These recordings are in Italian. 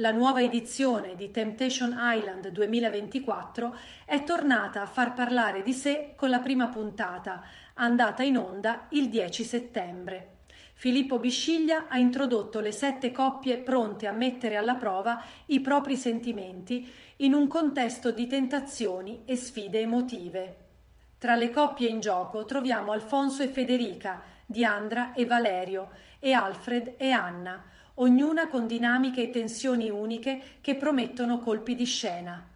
la nuova edizione di Temptation Island 2024 è tornata a far parlare di sé con la prima puntata, andata in onda il 10 settembre. Filippo Bisciglia ha introdotto le sette coppie pronte a mettere alla prova i propri sentimenti in un contesto di tentazioni e sfide emotive. Tra le coppie in gioco troviamo Alfonso e Federica, Diandra e Valerio e Alfred e Anna, ognuna con dinamiche e tensioni uniche che promettono colpi di scena.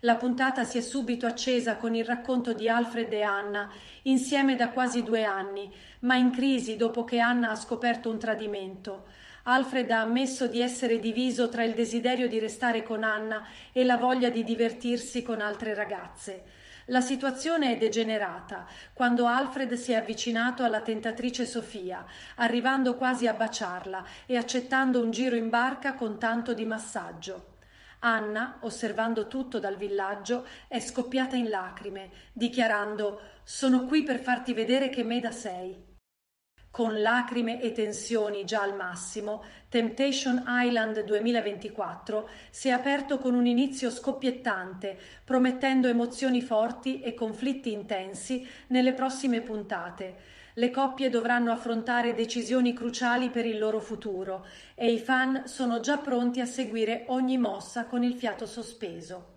La puntata si è subito accesa con il racconto di Alfred e Anna, insieme da quasi due anni, ma in crisi dopo che Anna ha scoperto un tradimento. Alfred ha ammesso di essere diviso tra il desiderio di restare con Anna e la voglia di divertirsi con altre ragazze. La situazione è degenerata quando Alfred si è avvicinato alla tentatrice Sofia, arrivando quasi a baciarla e accettando un giro in barca con tanto di massaggio. Anna, osservando tutto dal villaggio, è scoppiata in lacrime, dichiarando Sono qui per farti vedere che meda sei con lacrime e tensioni già al massimo, Temptation Island 2024 si è aperto con un inizio scoppiettante, promettendo emozioni forti e conflitti intensi nelle prossime puntate. Le coppie dovranno affrontare decisioni cruciali per il loro futuro e i fan sono già pronti a seguire ogni mossa con il fiato sospeso.